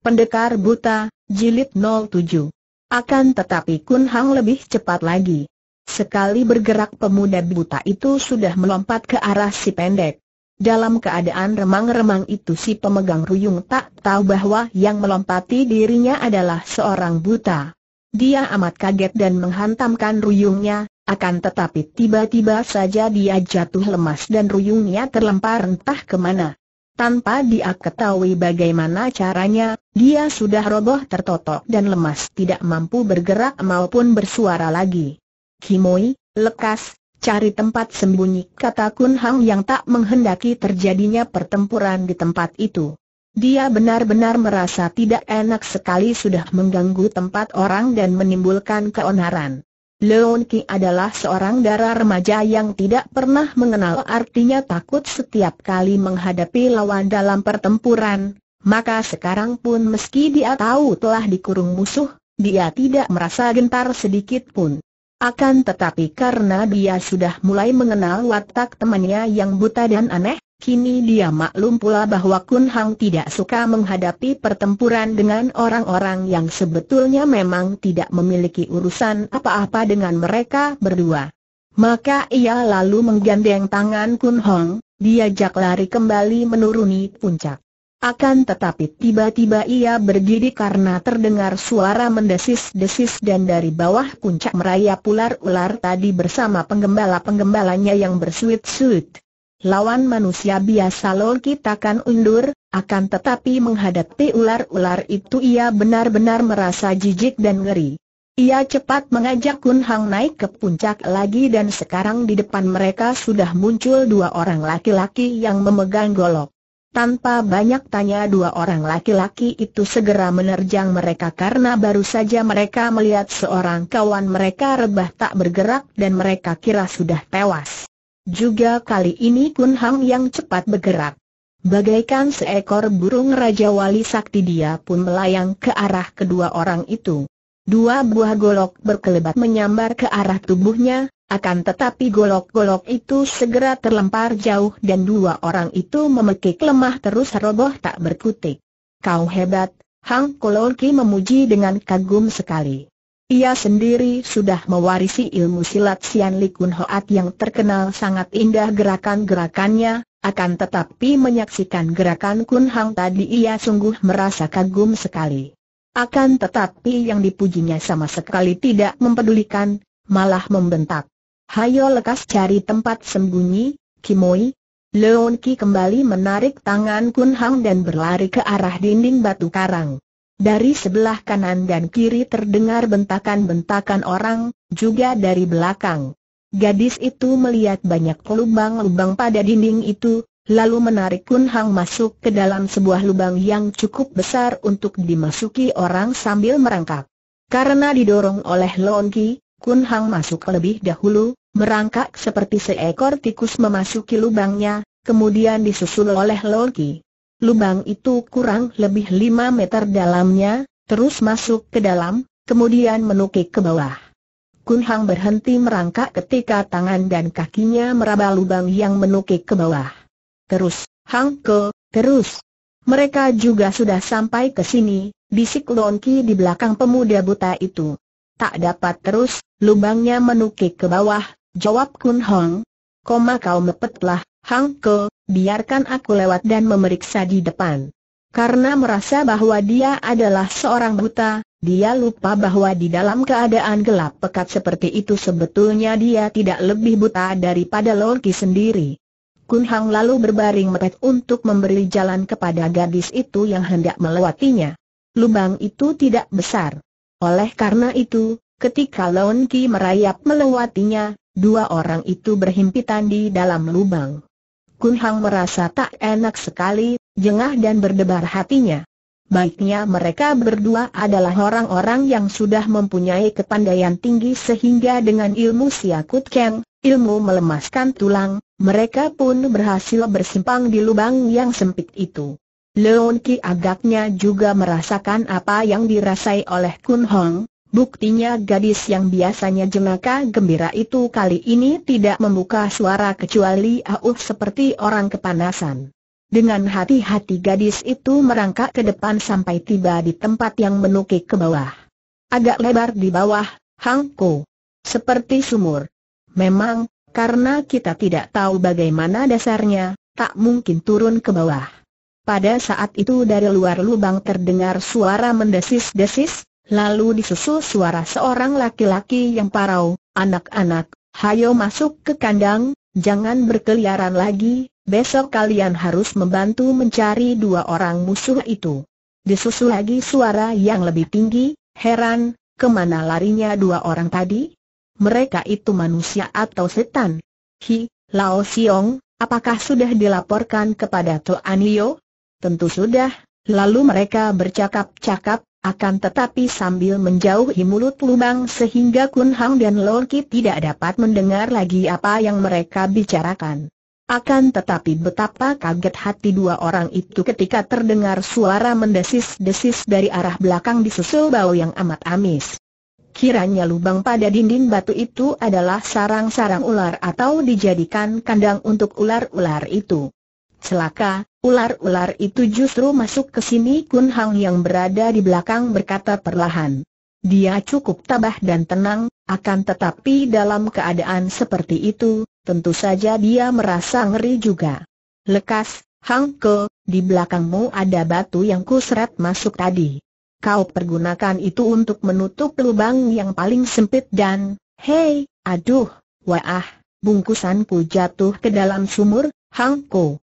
Pendekar Buta, Jilid 07. Akan tetapi Kun Hang lebih cepat lagi. Sekali bergerak pemuda buta itu sudah melompat ke arah si pendek. Dalam keadaan remang-remang itu si pemegang ruyung tak tahu bahwa yang melompati dirinya adalah seorang buta. Dia amat kaget dan menghantamkan ruyungnya, akan tetapi tiba-tiba saja dia jatuh lemas dan ruyungnya terlempar entah kemana. Tanpa dia ketahui bagaimana caranya, dia sudah roboh tertotok dan lemas tidak mampu bergerak maupun bersuara lagi. Kimoi, lekas, cari tempat sembunyi kata Kun Hang yang tak menghendaki terjadinya pertempuran di tempat itu. Dia benar-benar merasa tidak enak sekali sudah mengganggu tempat orang dan menimbulkan keonaran. Leon Ki adalah seorang darah remaja yang tidak pernah mengenal artinya takut setiap kali menghadapi lawan dalam pertempuran, maka sekarang pun meski dia tahu telah dikurung musuh, dia tidak merasa gentar sedikit pun. Akan tetapi karena dia sudah mulai mengenal watak temannya yang buta dan aneh, Kini dia maklum pula bahwa Kun Hang tidak suka menghadapi pertempuran dengan orang-orang yang sebetulnya memang tidak memiliki urusan apa-apa dengan mereka berdua. Maka ia lalu menggandeng tangan Kun Hong, diajak lari kembali menuruni puncak. Akan tetapi tiba-tiba ia berdiri karena terdengar suara mendesis-desis dan dari bawah puncak merayap ular-ular tadi bersama penggembala-penggembalanya yang bersuit-suit. Lawan manusia biasa lo kita kan undur, akan tetapi menghadapi ular-ular itu ia benar-benar merasa jijik dan ngeri. Ia cepat mengajak Kun Hang naik ke puncak lagi dan sekarang di depan mereka sudah muncul dua orang laki-laki yang memegang golok. Tanpa banyak tanya dua orang laki-laki itu segera menerjang mereka karena baru saja mereka melihat seorang kawan mereka rebah tak bergerak dan mereka kira sudah tewas. Juga kali ini Kun Hang yang cepat bergerak. Bagaikan seekor burung Raja Wali Sakti dia pun melayang ke arah kedua orang itu. Dua buah golok berkelebat menyambar ke arah tubuhnya, akan tetapi golok-golok itu segera terlempar jauh dan dua orang itu memekik lemah terus roboh tak berkutik. Kau hebat, Hang Kololki memuji dengan kagum sekali. Ia sendiri sudah mewarisi ilmu silat Sian Li Hoat yang terkenal sangat indah gerakan-gerakannya, akan tetapi menyaksikan gerakan Kun Hang tadi ia sungguh merasa kagum sekali. Akan tetapi yang dipujinya sama sekali tidak mempedulikan, malah membentak. Hayo lekas cari tempat sembunyi, Kimoi. Leon Ki kembali menarik tangan Kun Hang dan berlari ke arah dinding batu karang. Dari sebelah kanan dan kiri terdengar bentakan-bentakan orang, juga dari belakang. Gadis itu melihat banyak lubang-lubang pada dinding itu, lalu menarik Kun Hang masuk ke dalam sebuah lubang yang cukup besar untuk dimasuki orang sambil merangkak. Karena didorong oleh Lon Ki, Kun Hang masuk lebih dahulu, merangkak seperti seekor tikus memasuki lubangnya, kemudian disusul oleh Lon Lubang itu kurang lebih lima meter dalamnya, terus masuk ke dalam, kemudian menukik ke bawah. Kun Hang berhenti merangkak ketika tangan dan kakinya meraba lubang yang menukik ke bawah. Terus, Hang Ke, terus. Mereka juga sudah sampai ke sini, bisik Lon Ki di belakang pemuda buta itu. Tak dapat terus, lubangnya menukik ke bawah, jawab Kun Hong. Koma kau mepetlah, ke, biarkan aku lewat dan memeriksa di depan. Karena merasa bahwa dia adalah seorang buta, dia lupa bahwa di dalam keadaan gelap pekat seperti itu sebetulnya dia tidak lebih buta daripada Loki sendiri. Kun Hang lalu berbaring mepet untuk memberi jalan kepada gadis itu yang hendak melewatinya. Lubang itu tidak besar. Oleh karena itu, ketika Lon merayap melewatinya, dua orang itu berhimpitan di dalam lubang. Kun Hang merasa tak enak sekali, jengah dan berdebar hatinya. Baiknya mereka berdua adalah orang-orang yang sudah mempunyai kepandaian tinggi sehingga dengan ilmu siakut keng, ilmu melemaskan tulang, mereka pun berhasil bersimpang di lubang yang sempit itu. Leon Ki agaknya juga merasakan apa yang dirasai oleh Kun Hong, Buktinya gadis yang biasanya jenaka gembira itu kali ini tidak membuka suara kecuali auh seperti orang kepanasan. Dengan hati-hati gadis itu merangkak ke depan sampai tiba di tempat yang menukik ke bawah. Agak lebar di bawah, hangko. Seperti sumur. Memang, karena kita tidak tahu bagaimana dasarnya, tak mungkin turun ke bawah. Pada saat itu dari luar lubang terdengar suara mendesis-desis, Lalu disusul suara seorang laki-laki yang parau, anak-anak, hayo masuk ke kandang, jangan berkeliaran lagi, besok kalian harus membantu mencari dua orang musuh itu. Disusul lagi suara yang lebih tinggi, heran, kemana larinya dua orang tadi? Mereka itu manusia atau setan? Hi, Lao Siong, apakah sudah dilaporkan kepada tuan liu? Tentu sudah, lalu mereka bercakap-cakap, akan tetapi sambil menjauhi mulut lubang sehingga Kun Hang dan Lor Kip tidak dapat mendengar lagi apa yang mereka bicarakan. Akan tetapi betapa kaget hati dua orang itu ketika terdengar suara mendesis-desis dari arah belakang disusul bau yang amat amis. Kiranya lubang pada dinding batu itu adalah sarang-sarang ular atau dijadikan kandang untuk ular-ular itu. Celaka, Ular-ular itu justru masuk ke sini Kun Hang yang berada di belakang berkata perlahan. Dia cukup tabah dan tenang, akan tetapi dalam keadaan seperti itu, tentu saja dia merasa ngeri juga. Lekas, Hang Ke, di belakangmu ada batu yang kuseret masuk tadi. Kau pergunakan itu untuk menutup lubang yang paling sempit dan, hei, aduh, wah, bungkusanku jatuh ke dalam sumur, Hang Ko.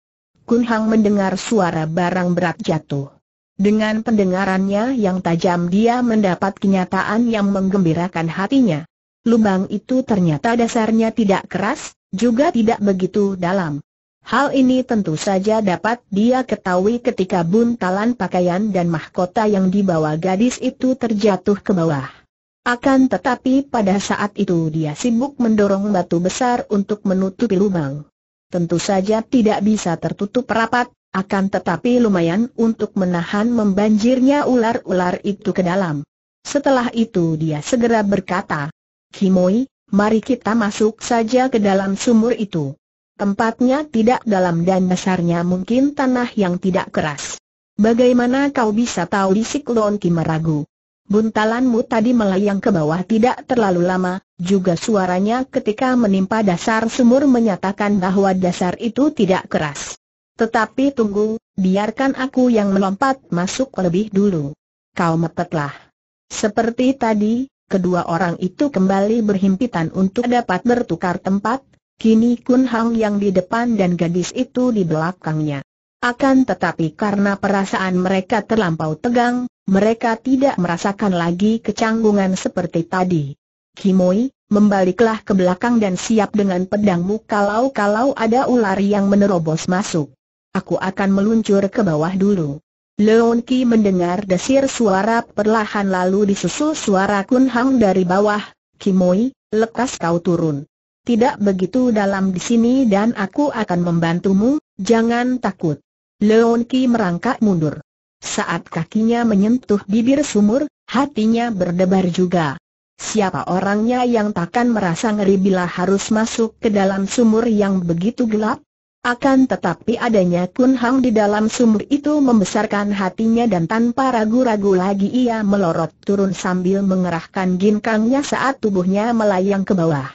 Kun Hang mendengar suara barang berat jatuh. Dengan pendengarannya yang tajam dia mendapat kenyataan yang menggembirakan hatinya. Lubang itu ternyata dasarnya tidak keras, juga tidak begitu dalam. Hal ini tentu saja dapat dia ketahui ketika buntalan pakaian dan mahkota yang dibawa gadis itu terjatuh ke bawah. Akan tetapi pada saat itu dia sibuk mendorong batu besar untuk menutupi lubang tentu saja tidak bisa tertutup rapat, akan tetapi lumayan untuk menahan membanjirnya ular-ular itu ke dalam. Setelah itu dia segera berkata, Kimoi, mari kita masuk saja ke dalam sumur itu. Tempatnya tidak dalam dan dasarnya mungkin tanah yang tidak keras. Bagaimana kau bisa tahu di Siklon Kimaragu? Buntalanmu tadi melayang ke bawah tidak terlalu lama, juga suaranya ketika menimpa dasar sumur menyatakan bahwa dasar itu tidak keras. Tetapi tunggu, biarkan aku yang melompat masuk lebih dulu. Kau mepetlah. Seperti tadi, kedua orang itu kembali berhimpitan untuk dapat bertukar tempat, kini Kun Hang yang di depan dan gadis itu di belakangnya. Akan tetapi karena perasaan mereka terlampau tegang, mereka tidak merasakan lagi kecanggungan seperti tadi. Kimoi, membaliklah ke belakang dan siap dengan pedangmu kalau-kalau ada ular yang menerobos masuk. Aku akan meluncur ke bawah dulu. Leon Ki mendengar desir suara perlahan lalu disusul suara Kun Hang dari bawah, Kimoi, lekas kau turun. Tidak begitu dalam di sini dan aku akan membantumu, jangan takut. Leon Ki merangkak mundur. Saat kakinya menyentuh bibir sumur, hatinya berdebar juga. Siapa orangnya yang takkan merasa ngeri bila harus masuk ke dalam sumur yang begitu gelap? Akan tetapi adanya Kun Hang di dalam sumur itu membesarkan hatinya dan tanpa ragu-ragu lagi ia melorot turun sambil mengerahkan ginkangnya saat tubuhnya melayang ke bawah.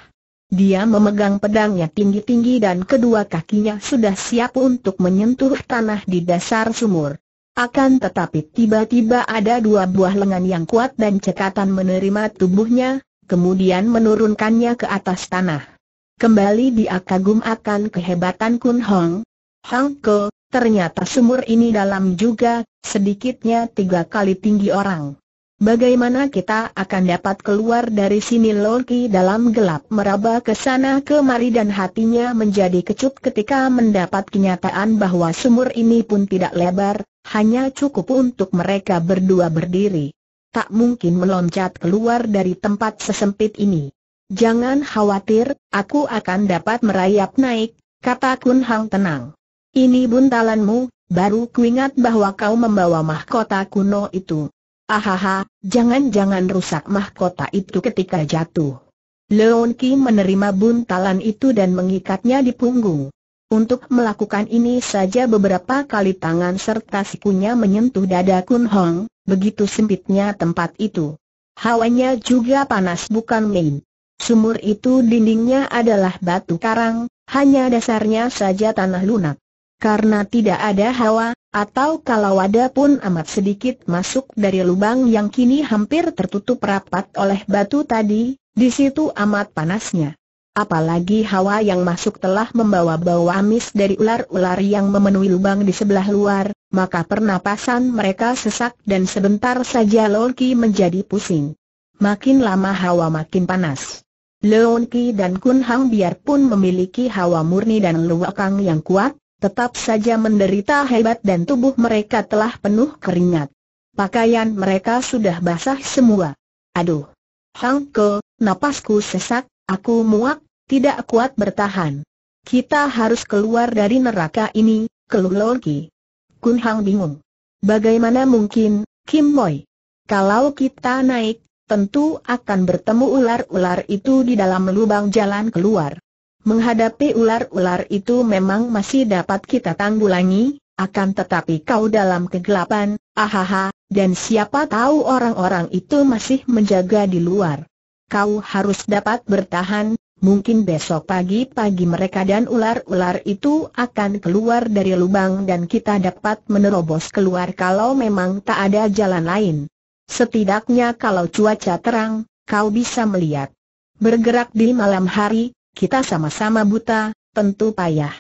Dia memegang pedangnya tinggi-tinggi dan kedua kakinya sudah siap untuk menyentuh tanah di dasar sumur. Akan tetapi tiba-tiba ada dua buah lengan yang kuat dan cekatan menerima tubuhnya, kemudian menurunkannya ke atas tanah. Kembali dia kagum akan kehebatan Kun Hong. Hong Ko, ternyata sumur ini dalam juga, sedikitnya tiga kali tinggi orang. Bagaimana kita akan dapat keluar dari sini Loki dalam gelap meraba ke sana kemari dan hatinya menjadi kecut ketika mendapat kenyataan bahwa sumur ini pun tidak lebar, hanya cukup untuk mereka berdua berdiri. Tak mungkin meloncat keluar dari tempat sesempit ini. Jangan khawatir, aku akan dapat merayap naik, kata Kun Hang tenang. Ini buntalanmu, baru kuingat bahwa kau membawa mahkota kuno itu. Ahaha, jangan-jangan rusak mahkota itu ketika jatuh. Leon Ki menerima buntalan itu dan mengikatnya di punggung. Untuk melakukan ini saja beberapa kali tangan serta sikunya menyentuh dada Kun Hong, begitu sempitnya tempat itu. Hawanya juga panas bukan main. Sumur itu dindingnya adalah batu karang, hanya dasarnya saja tanah lunak. Karena tidak ada hawa, atau kalau ada pun amat sedikit masuk dari lubang yang kini hampir tertutup rapat oleh batu tadi, di situ amat panasnya. Apalagi hawa yang masuk telah membawa bau amis dari ular-ular yang memenuhi lubang di sebelah luar, maka pernapasan mereka sesak dan sebentar saja Lonki menjadi pusing. Makin lama hawa makin panas. Lonki dan Kun Hang biarpun memiliki hawa murni dan luakang yang kuat, tetap saja menderita hebat dan tubuh mereka telah penuh keringat. Pakaian mereka sudah basah semua. Aduh! Hang Ke, napasku sesak, Aku muak, tidak kuat bertahan. Kita harus keluar dari neraka ini, keluh Loki. Kun Hang bingung. Bagaimana mungkin, Kim Moy? Kalau kita naik, tentu akan bertemu ular-ular itu di dalam lubang jalan keluar. Menghadapi ular-ular itu memang masih dapat kita tanggulangi, akan tetapi kau dalam kegelapan, ahaha, dan siapa tahu orang-orang itu masih menjaga di luar kau harus dapat bertahan, mungkin besok pagi-pagi mereka dan ular-ular itu akan keluar dari lubang dan kita dapat menerobos keluar kalau memang tak ada jalan lain. Setidaknya kalau cuaca terang, kau bisa melihat. Bergerak di malam hari, kita sama-sama buta, tentu payah.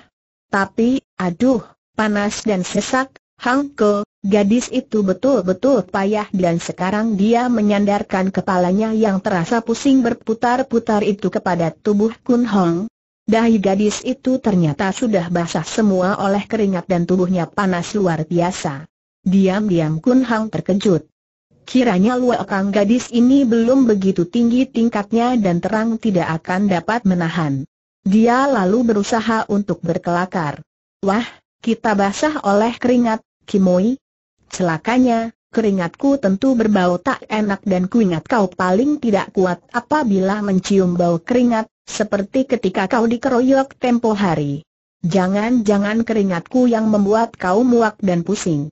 Tapi, aduh, panas dan sesak, Hang Gadis itu betul-betul payah dan sekarang dia menyandarkan kepalanya yang terasa pusing berputar-putar itu kepada tubuh Kun Hong. Dahi gadis itu ternyata sudah basah semua oleh keringat dan tubuhnya panas luar biasa. Diam-diam Kun Hong terkejut. Kiranya luakang gadis ini belum begitu tinggi tingkatnya dan terang tidak akan dapat menahan. Dia lalu berusaha untuk berkelakar. Wah, kita basah oleh keringat, Kimoi, celakanya, keringatku tentu berbau tak enak dan kuingat kau paling tidak kuat apabila mencium bau keringat, seperti ketika kau dikeroyok tempo hari. Jangan-jangan keringatku yang membuat kau muak dan pusing.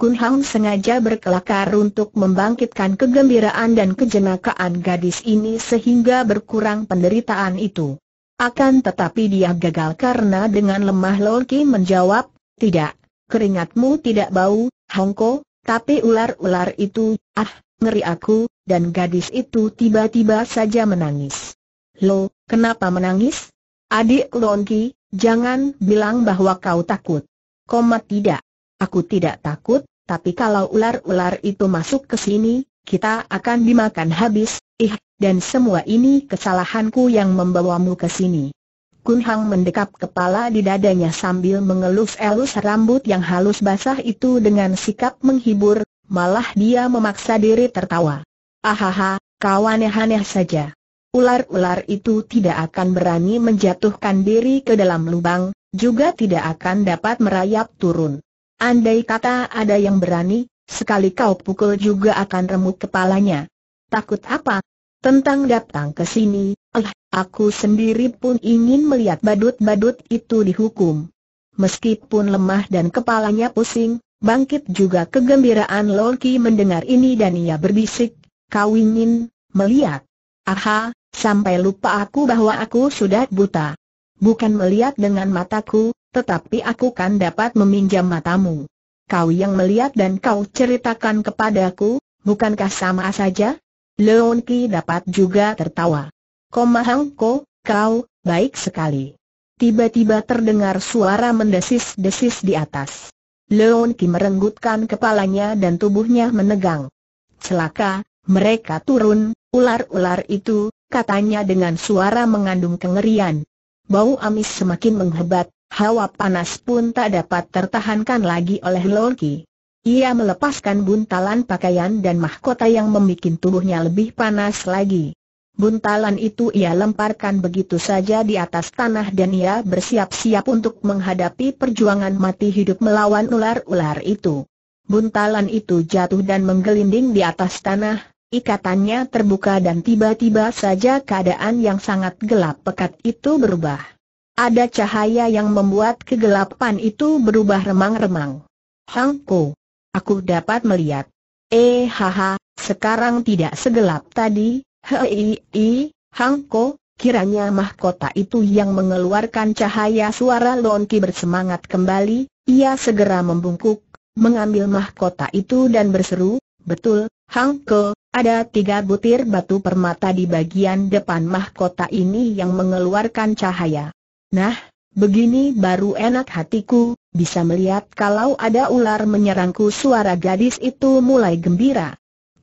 Kun Hang sengaja berkelakar untuk membangkitkan kegembiraan dan kejenakaan gadis ini sehingga berkurang penderitaan itu. Akan tetapi dia gagal karena dengan lemah Loki menjawab, tidak, keringatmu tidak bau, Hongko, tapi ular-ular itu, ah, ngeri aku, dan gadis itu tiba-tiba saja menangis. Lo, kenapa menangis? Adik Longki, jangan bilang bahwa kau takut. Koma tidak. Aku tidak takut, tapi kalau ular-ular itu masuk ke sini, kita akan dimakan habis, ih, dan semua ini kesalahanku yang membawamu ke sini. Kun Hang mendekap kepala di dadanya sambil mengelus-elus rambut yang halus basah itu dengan sikap menghibur, malah dia memaksa diri tertawa. Ahaha, kau aneh-aneh saja. Ular-ular itu tidak akan berani menjatuhkan diri ke dalam lubang, juga tidak akan dapat merayap turun. Andai kata ada yang berani, sekali kau pukul juga akan remuk kepalanya. Takut apa? Tentang datang ke sini, aku sendiri pun ingin melihat badut-badut itu dihukum. Meskipun lemah dan kepalanya pusing, bangkit juga kegembiraan Loki mendengar ini dan ia berbisik, kau ingin melihat. Aha, sampai lupa aku bahwa aku sudah buta. Bukan melihat dengan mataku, tetapi aku kan dapat meminjam matamu. Kau yang melihat dan kau ceritakan kepadaku, bukankah sama saja? Loki dapat juga tertawa. Ko, kau, baik sekali. Tiba-tiba terdengar suara mendesis-desis di atas. Leon Kim merenggutkan kepalanya dan tubuhnya menegang. Celaka, mereka turun, ular-ular itu, katanya dengan suara mengandung kengerian. Bau amis semakin menghebat, hawa panas pun tak dapat tertahankan lagi oleh Leon Kim. Ia melepaskan buntalan pakaian dan mahkota yang membuat tubuhnya lebih panas lagi. Buntalan itu ia lemparkan begitu saja di atas tanah dan ia bersiap-siap untuk menghadapi perjuangan mati hidup melawan ular-ular itu. Buntalan itu jatuh dan menggelinding di atas tanah, ikatannya terbuka dan tiba-tiba saja keadaan yang sangat gelap pekat itu berubah. Ada cahaya yang membuat kegelapan itu berubah remang-remang. Po, aku dapat melihat. Eh haha, sekarang tidak segelap tadi, Hei, i, Hangko, kiranya mahkota itu yang mengeluarkan cahaya suara Lon bersemangat kembali, ia segera membungkuk, mengambil mahkota itu dan berseru, betul, Hangko, ada tiga butir batu permata di bagian depan mahkota ini yang mengeluarkan cahaya. Nah, begini baru enak hatiku, bisa melihat kalau ada ular menyerangku suara gadis itu mulai gembira.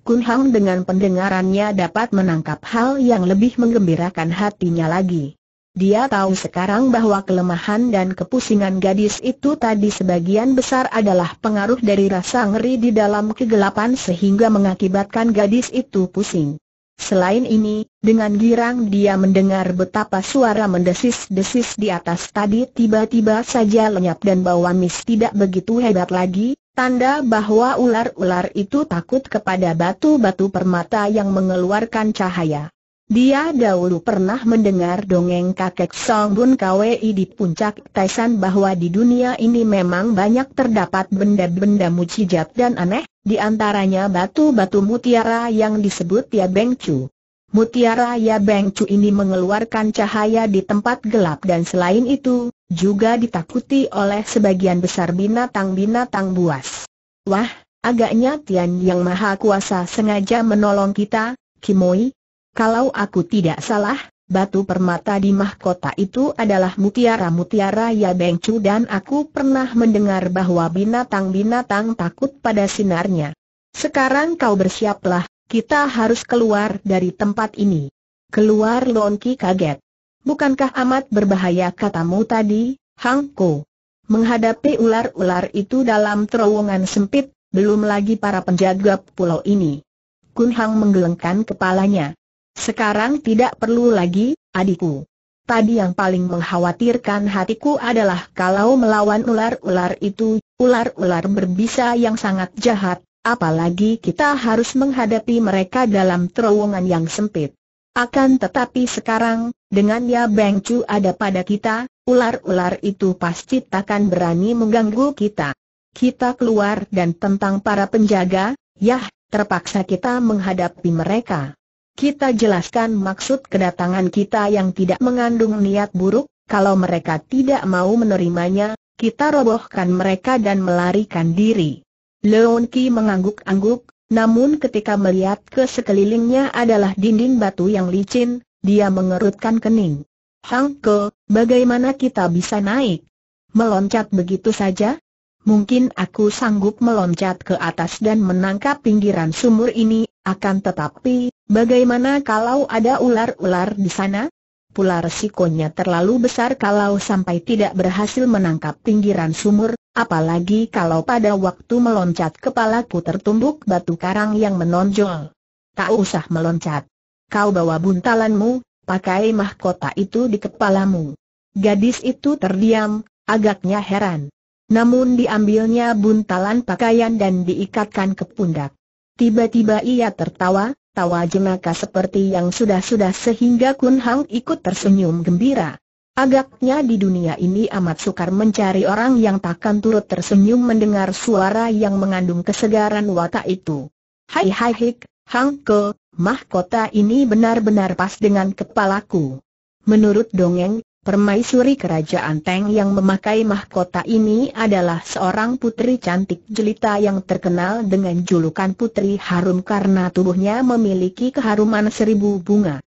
Kun Hang dengan pendengarannya dapat menangkap hal yang lebih menggembirakan hatinya lagi. Dia tahu sekarang bahwa kelemahan dan kepusingan gadis itu tadi sebagian besar adalah pengaruh dari rasa ngeri di dalam kegelapan sehingga mengakibatkan gadis itu pusing. Selain ini, dengan girang dia mendengar betapa suara mendesis-desis di atas tadi tiba-tiba saja lenyap dan bau amis tidak begitu hebat lagi, Tanda bahwa ular-ular itu takut kepada batu-batu permata yang mengeluarkan cahaya. Dia dahulu pernah mendengar dongeng kakek Song Bun Kwei di puncak Taisan bahwa di dunia ini memang banyak terdapat benda-benda mujizat dan aneh, di antaranya batu-batu mutiara yang disebut Ya Beng Chu. Mutiara Ya Beng Chu ini mengeluarkan cahaya di tempat gelap dan selain itu, juga ditakuti oleh sebagian besar binatang-binatang buas. Wah, agaknya Tian Yang Maha Kuasa sengaja menolong kita, Kimoi. Kalau aku tidak salah, batu permata di mahkota itu adalah mutiara-mutiara Ya Beng Chu dan aku pernah mendengar bahwa binatang-binatang takut pada sinarnya. Sekarang kau bersiaplah, kita harus keluar dari tempat ini. Keluar Lonki kaget. Bukankah amat berbahaya katamu tadi, Hangko? Menghadapi ular-ular itu dalam terowongan sempit, belum lagi para penjaga pulau ini. Kun Hang menggelengkan kepalanya. Sekarang tidak perlu lagi, adikku. Tadi yang paling mengkhawatirkan hatiku adalah kalau melawan ular-ular itu, ular-ular berbisa yang sangat jahat, apalagi kita harus menghadapi mereka dalam terowongan yang sempit. Akan tetapi sekarang, dengan Ya Beng Chu ada pada kita, ular-ular itu pasti takkan berani mengganggu kita. Kita keluar dan tentang para penjaga, ya, terpaksa kita menghadapi mereka. Kita jelaskan maksud kedatangan kita yang tidak mengandung niat buruk, kalau mereka tidak mau menerimanya, kita robohkan mereka dan melarikan diri. Leon Ki mengangguk-angguk, namun ketika melihat ke sekelilingnya adalah dinding batu yang licin, dia mengerutkan kening. Hang Ke, bagaimana kita bisa naik? Meloncat begitu saja? Mungkin aku sanggup meloncat ke atas dan menangkap pinggiran sumur ini, akan tetapi, bagaimana kalau ada ular-ular di sana? Pula resikonya terlalu besar kalau sampai tidak berhasil menangkap pinggiran sumur, Apalagi kalau pada waktu meloncat kepalaku tertumbuk batu karang yang menonjol. Tak usah meloncat. Kau bawa buntalanmu, pakai mahkota itu di kepalamu. Gadis itu terdiam, agaknya heran. Namun diambilnya buntalan pakaian dan diikatkan ke pundak. Tiba-tiba ia tertawa, tawa jenaka seperti yang sudah-sudah sehingga Kun Hang ikut tersenyum gembira. Agaknya di dunia ini amat sukar mencari orang yang takkan turut tersenyum mendengar suara yang mengandung kesegaran watak itu. Hai hai hik, Hang Ke, mahkota ini benar-benar pas dengan kepalaku. Menurut dongeng, permaisuri kerajaan Teng yang memakai mahkota ini adalah seorang putri cantik jelita yang terkenal dengan julukan Putri Harum karena tubuhnya memiliki keharuman seribu bunga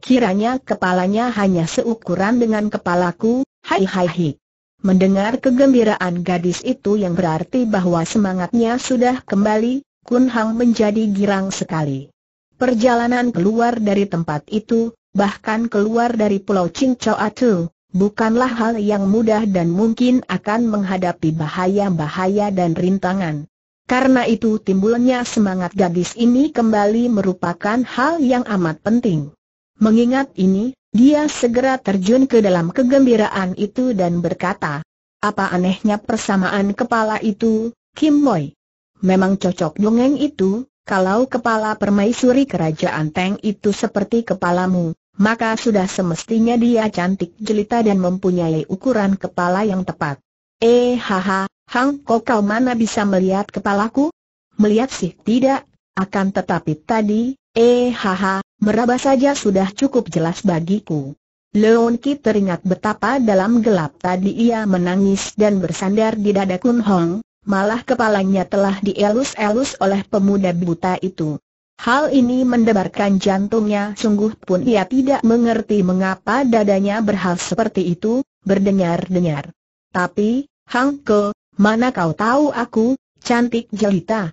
kiranya kepalanya hanya seukuran dengan kepalaku, hai hai hai. Mendengar kegembiraan gadis itu yang berarti bahwa semangatnya sudah kembali, Kun Hang menjadi girang sekali. Perjalanan keluar dari tempat itu, bahkan keluar dari Pulau Cingco Atu, bukanlah hal yang mudah dan mungkin akan menghadapi bahaya-bahaya dan rintangan. Karena itu timbulnya semangat gadis ini kembali merupakan hal yang amat penting. Mengingat ini, dia segera terjun ke dalam kegembiraan itu dan berkata, apa anehnya persamaan kepala itu, Kim Moy? Memang cocok dongeng itu, kalau kepala permaisuri kerajaan Teng itu seperti kepalamu, maka sudah semestinya dia cantik jelita dan mempunyai ukuran kepala yang tepat. Eh haha, Hang kok kau mana bisa melihat kepalaku? Melihat sih tidak, akan tetapi tadi, eh haha, meraba saja sudah cukup jelas bagiku. Leon Ki teringat betapa dalam gelap tadi ia menangis dan bersandar di dada Kun Hong, malah kepalanya telah dielus-elus oleh pemuda buta itu. Hal ini mendebarkan jantungnya sungguh pun ia tidak mengerti mengapa dadanya berhal seperti itu, berdenyar-denyar. Tapi, Hang Ke, mana kau tahu aku, cantik jelita?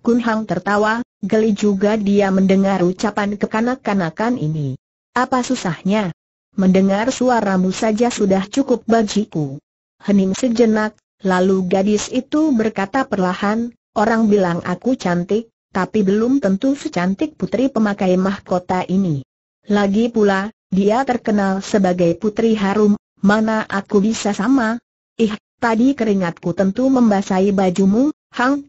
Kun Hang tertawa, geli juga dia mendengar ucapan kekanak-kanakan ini. Apa susahnya? Mendengar suaramu saja sudah cukup bagiku. Hening sejenak, lalu gadis itu berkata perlahan, orang bilang aku cantik, tapi belum tentu secantik putri pemakai mahkota ini. Lagi pula, dia terkenal sebagai putri harum, mana aku bisa sama? Ih, tadi keringatku tentu membasahi bajumu,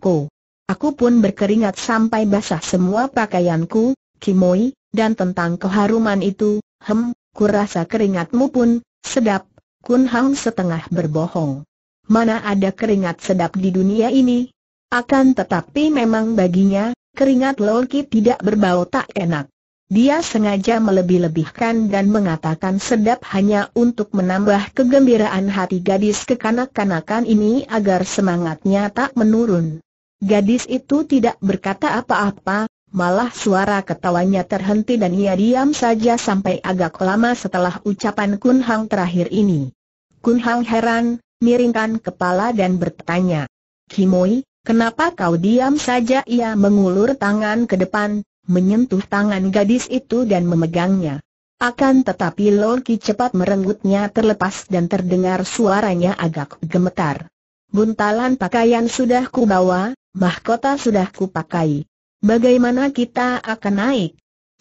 Ko. Aku pun berkeringat sampai basah semua pakaianku, Kimoi, dan tentang keharuman itu, hem, kurasa keringatmu pun, sedap, Kun Hang setengah berbohong. Mana ada keringat sedap di dunia ini? Akan tetapi memang baginya, keringat Loki tidak berbau tak enak. Dia sengaja melebih-lebihkan dan mengatakan sedap hanya untuk menambah kegembiraan hati gadis kekanak-kanakan ini agar semangatnya tak menurun. Gadis itu tidak berkata apa-apa, malah suara ketawanya terhenti dan ia diam saja sampai agak lama setelah ucapan Kun Hang terakhir ini. Kun Hang heran, miringkan kepala dan bertanya, Kimoi, kenapa kau diam saja? Ia mengulur tangan ke depan, menyentuh tangan gadis itu dan memegangnya. Akan tetapi Loki cepat merenggutnya terlepas dan terdengar suaranya agak gemetar buntalan pakaian sudah kubawa, mahkota sudah kupakai. Bagaimana kita akan naik?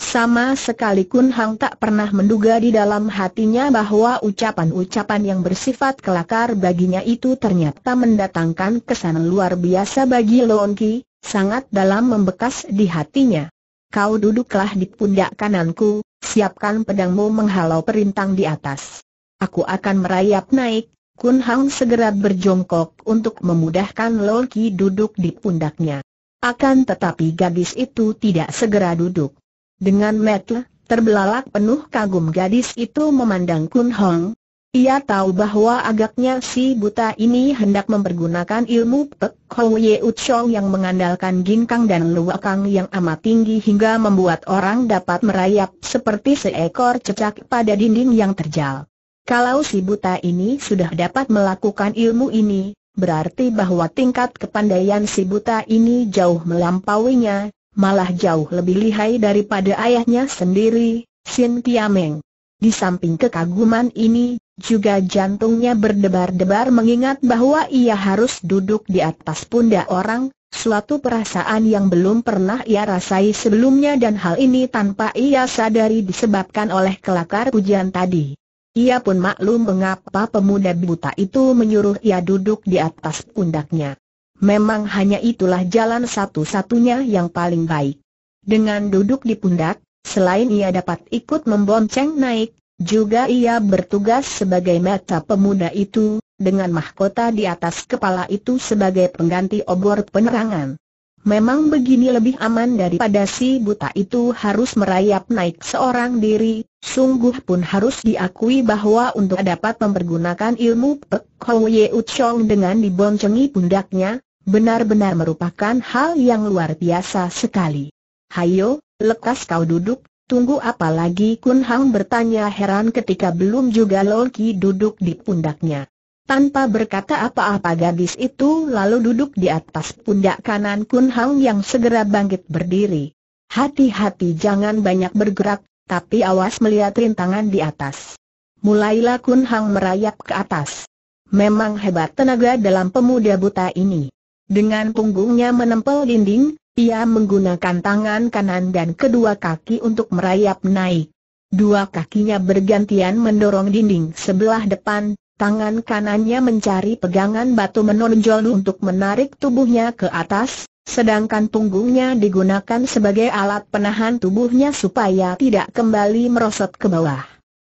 Sama sekali Kun Hang tak pernah menduga di dalam hatinya bahwa ucapan-ucapan yang bersifat kelakar baginya itu ternyata mendatangkan kesan luar biasa bagi Lon Ki, sangat dalam membekas di hatinya. Kau duduklah di pundak kananku, siapkan pedangmu menghalau perintang di atas. Aku akan merayap naik, Kun Hang segera berjongkok untuk memudahkan Lol Ki duduk di pundaknya. Akan tetapi gadis itu tidak segera duduk. Dengan metle, terbelalak penuh kagum gadis itu memandang Kun Hong. Ia tahu bahwa agaknya si buta ini hendak mempergunakan ilmu Pek Hou Ye Uchong yang mengandalkan ginkang dan luakang yang amat tinggi hingga membuat orang dapat merayap seperti seekor cecak pada dinding yang terjal. Kalau si buta ini sudah dapat melakukan ilmu ini, berarti bahwa tingkat kepandaian si buta ini jauh melampauinya, malah jauh lebih lihai daripada ayahnya sendiri, Sin Tiameng. Di samping kekaguman ini, juga jantungnya berdebar-debar mengingat bahwa ia harus duduk di atas pundak orang, suatu perasaan yang belum pernah ia rasai sebelumnya dan hal ini tanpa ia sadari disebabkan oleh kelakar pujian tadi. Ia pun maklum mengapa pemuda buta itu menyuruh ia duduk di atas pundaknya. Memang hanya itulah jalan satu-satunya yang paling baik. Dengan duduk di pundak, selain ia dapat ikut membonceng naik, juga ia bertugas sebagai mata pemuda itu, dengan mahkota di atas kepala itu sebagai pengganti obor penerangan. Memang begini lebih aman daripada si buta itu harus merayap naik seorang diri, sungguh pun harus diakui bahwa untuk dapat mempergunakan ilmu Pek Hou Ye Uchong dengan diboncengi pundaknya, benar-benar merupakan hal yang luar biasa sekali. Hayo, lekas kau duduk, tunggu apa lagi? Kun Hang bertanya heran ketika belum juga Loki duduk di pundaknya. Tanpa berkata apa-apa gadis itu lalu duduk di atas pundak kanan Kun Hang yang segera bangkit berdiri. Hati-hati jangan banyak bergerak, tapi awas melihat rintangan di atas. Mulailah Kun Hang merayap ke atas. Memang hebat tenaga dalam pemuda buta ini. Dengan punggungnya menempel dinding, ia menggunakan tangan kanan dan kedua kaki untuk merayap naik. Dua kakinya bergantian mendorong dinding sebelah depan, Tangan kanannya mencari pegangan batu menonjol untuk menarik tubuhnya ke atas, sedangkan punggungnya digunakan sebagai alat penahan tubuhnya supaya tidak kembali merosot ke bawah.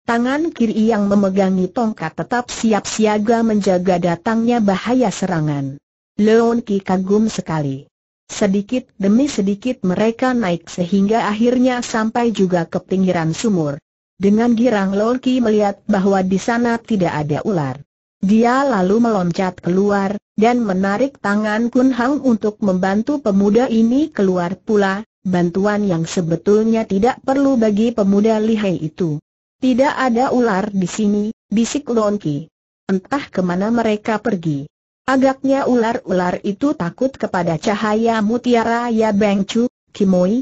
Tangan kiri yang memegangi tongkat tetap siap siaga menjaga datangnya bahaya serangan. Leon Ki kagum sekali. Sedikit demi sedikit mereka naik sehingga akhirnya sampai juga ke pinggiran sumur. Dengan girang Lolki melihat bahwa di sana tidak ada ular. Dia lalu meloncat keluar, dan menarik tangan Kun Hang untuk membantu pemuda ini keluar pula, bantuan yang sebetulnya tidak perlu bagi pemuda lihai itu. Tidak ada ular di sini, bisik Lonki. Entah kemana mereka pergi. Agaknya ular-ular itu takut kepada cahaya mutiara Ya Beng Chu, Kimoi,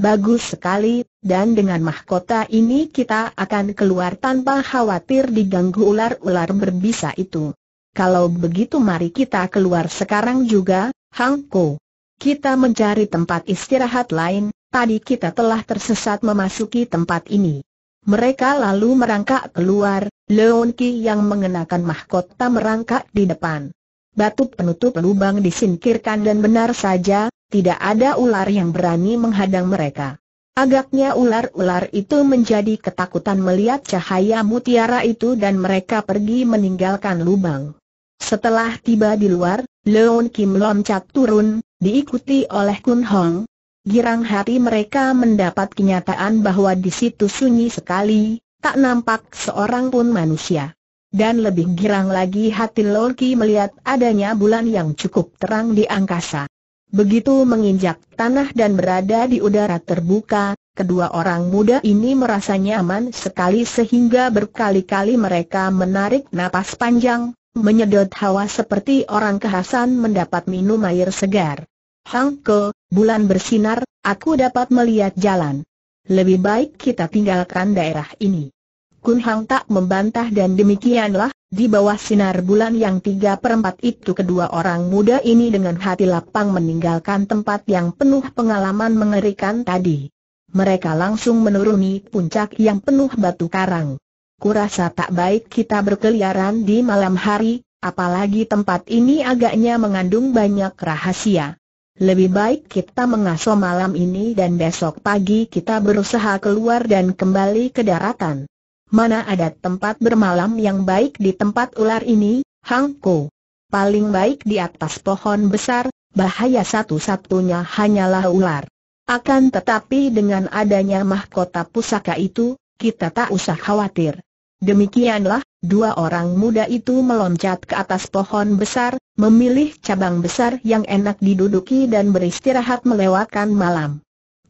Bagus sekali, dan dengan mahkota ini kita akan keluar tanpa khawatir diganggu ular-ular berbisa itu. Kalau begitu mari kita keluar sekarang juga, Hang Ko. Kita mencari tempat istirahat lain, tadi kita telah tersesat memasuki tempat ini. Mereka lalu merangkak keluar, Leon Ki yang mengenakan mahkota merangkak di depan. Batu penutup lubang disingkirkan dan benar saja, tidak ada ular yang berani menghadang mereka. Agaknya ular-ular itu menjadi ketakutan melihat cahaya mutiara itu dan mereka pergi meninggalkan lubang. Setelah tiba di luar, Leon Kim loncat turun, diikuti oleh Kun Hong. Girang hati mereka mendapat kenyataan bahwa di situ sunyi sekali, tak nampak seorang pun manusia. Dan lebih girang lagi hati Loki melihat adanya bulan yang cukup terang di angkasa. Begitu menginjak tanah dan berada di udara terbuka, kedua orang muda ini merasa nyaman sekali sehingga berkali-kali mereka menarik napas panjang, menyedot hawa seperti orang kehasan mendapat minum air segar. Hang Ke, bulan bersinar, aku dapat melihat jalan. Lebih baik kita tinggalkan daerah ini. Kun Hang tak membantah dan demikianlah di bawah sinar bulan yang tiga perempat itu kedua orang muda ini dengan hati lapang meninggalkan tempat yang penuh pengalaman mengerikan tadi. Mereka langsung menuruni puncak yang penuh batu karang. Kurasa tak baik kita berkeliaran di malam hari, apalagi tempat ini agaknya mengandung banyak rahasia. Lebih baik kita mengasuh malam ini dan besok pagi kita berusaha keluar dan kembali ke daratan. Mana ada tempat bermalam yang baik di tempat ular ini, Hangko? Paling baik di atas pohon besar, bahaya satu-satunya hanyalah ular. Akan tetapi dengan adanya mahkota pusaka itu, kita tak usah khawatir. Demikianlah, dua orang muda itu meloncat ke atas pohon besar, memilih cabang besar yang enak diduduki dan beristirahat melewatkan malam.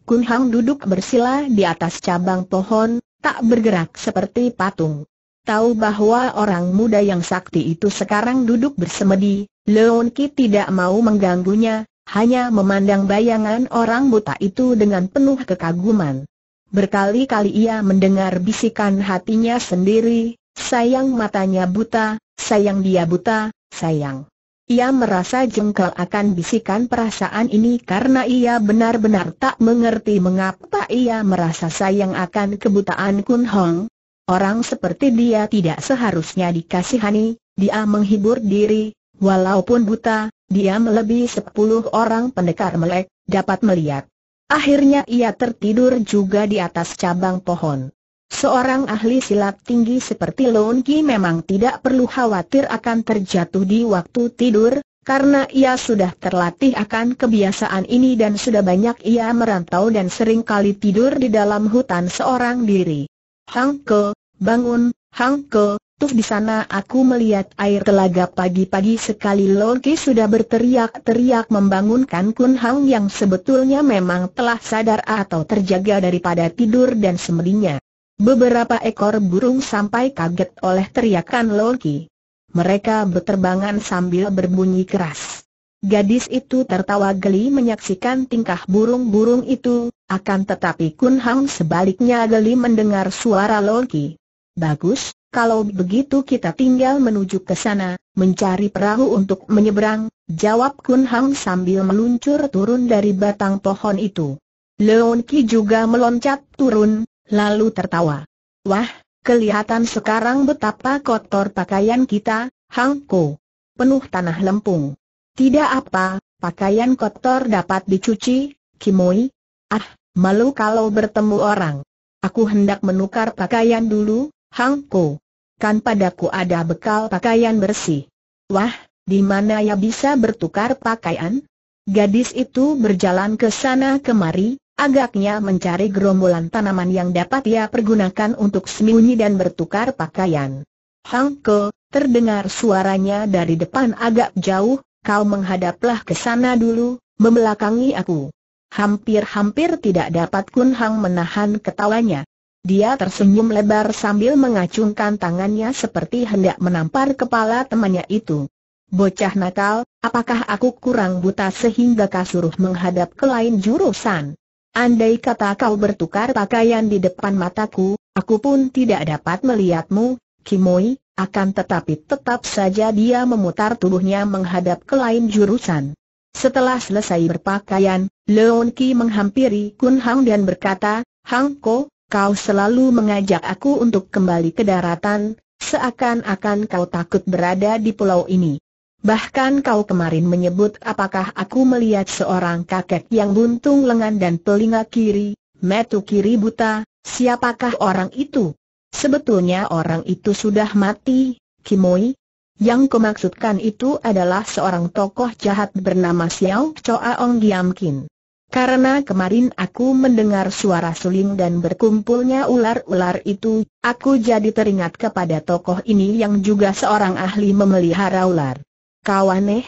Kun Hang duduk bersila di atas cabang pohon, tak bergerak seperti patung. Tahu bahwa orang muda yang sakti itu sekarang duduk bersemedi, Leon Ki tidak mau mengganggunya, hanya memandang bayangan orang buta itu dengan penuh kekaguman. Berkali-kali ia mendengar bisikan hatinya sendiri, sayang matanya buta, sayang dia buta, sayang. Ia merasa jengkel akan bisikan perasaan ini karena ia benar-benar tak mengerti mengapa ia merasa sayang akan kebutaan Kun Hong. Orang seperti dia tidak seharusnya dikasihani, dia menghibur diri, walaupun buta, dia melebihi sepuluh orang pendekar melek, dapat melihat. Akhirnya ia tertidur juga di atas cabang pohon. Seorang ahli silat tinggi seperti Loon Ki memang tidak perlu khawatir akan terjatuh di waktu tidur, karena ia sudah terlatih akan kebiasaan ini dan sudah banyak ia merantau dan sering kali tidur di dalam hutan seorang diri. Hang Ke, bangun, Hang Ke, tuh di sana aku melihat air telaga pagi-pagi sekali Loon Ki sudah berteriak-teriak membangunkan Kun Hang yang sebetulnya memang telah sadar atau terjaga daripada tidur dan semedinya. Beberapa ekor burung sampai kaget oleh teriakan Loki. Mereka berterbangan sambil berbunyi keras. Gadis itu tertawa geli menyaksikan tingkah burung-burung itu, akan tetapi Kun Hang sebaliknya geli mendengar suara Loki. Bagus, kalau begitu kita tinggal menuju ke sana, mencari perahu untuk menyeberang, jawab Kun Hang sambil meluncur turun dari batang pohon itu. Leonki juga meloncat turun, lalu tertawa. Wah, kelihatan sekarang betapa kotor pakaian kita, Hang Ko. Penuh tanah lempung. Tidak apa, pakaian kotor dapat dicuci, Kimoi. Ah, malu kalau bertemu orang. Aku hendak menukar pakaian dulu, Hang Ko. Kan padaku ada bekal pakaian bersih. Wah, di mana ya bisa bertukar pakaian? Gadis itu berjalan ke sana kemari, agaknya mencari gerombolan tanaman yang dapat ia pergunakan untuk sembunyi dan bertukar pakaian. Hang Ke, terdengar suaranya dari depan agak jauh, kau menghadaplah ke sana dulu, membelakangi aku. Hampir-hampir tidak dapat Kun Hang menahan ketawanya. Dia tersenyum lebar sambil mengacungkan tangannya seperti hendak menampar kepala temannya itu. Bocah nakal, apakah aku kurang buta sehingga kasuruh menghadap ke lain jurusan? Andai kata kau bertukar pakaian di depan mataku, aku pun tidak dapat melihatmu, Kimoi, akan tetapi tetap saja dia memutar tubuhnya menghadap ke lain jurusan. Setelah selesai berpakaian, Leon Ki menghampiri Kun Hang dan berkata, Hang Ko, kau selalu mengajak aku untuk kembali ke daratan, seakan-akan kau takut berada di pulau ini. Bahkan kau kemarin menyebut apakah aku melihat seorang kakek yang buntung lengan dan telinga kiri, metu kiri buta, siapakah orang itu? Sebetulnya orang itu sudah mati, Kimoi. Yang kemaksudkan itu adalah seorang tokoh jahat bernama Xiao Choa Ong Giamkin. Karena kemarin aku mendengar suara suling dan berkumpulnya ular-ular itu, aku jadi teringat kepada tokoh ini yang juga seorang ahli memelihara ular. Kau aneh,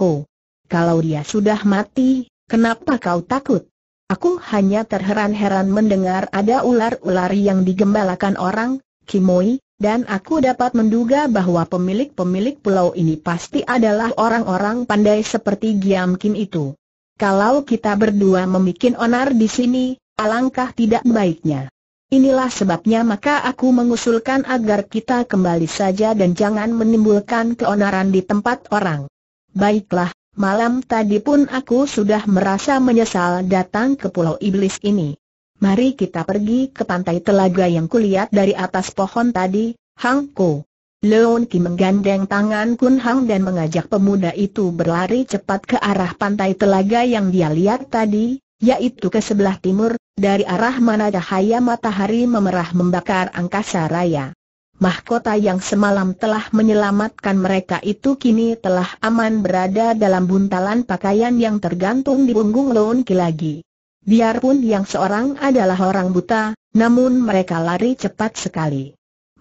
Po, Kalau dia sudah mati, kenapa kau takut? Aku hanya terheran-heran mendengar ada ular-ular yang digembalakan orang, Kimoi, dan aku dapat menduga bahwa pemilik-pemilik pulau ini pasti adalah orang-orang pandai seperti Giam Kim itu. Kalau kita berdua membuat onar di sini, alangkah tidak baiknya. Inilah sebabnya maka aku mengusulkan agar kita kembali saja dan jangan menimbulkan keonaran di tempat orang. Baiklah, malam tadi pun aku sudah merasa menyesal datang ke Pulau Iblis ini. Mari kita pergi ke pantai telaga yang kulihat dari atas pohon tadi, Hang Ko. Leon Ki menggandeng tangan Kun Hang dan mengajak pemuda itu berlari cepat ke arah pantai telaga yang dia lihat tadi, yaitu ke sebelah timur, dari arah mana cahaya matahari memerah membakar angkasa raya. Mahkota yang semalam telah menyelamatkan mereka itu kini telah aman berada dalam buntalan pakaian yang tergantung di punggung Lon lagi Biarpun yang seorang adalah orang buta, namun mereka lari cepat sekali.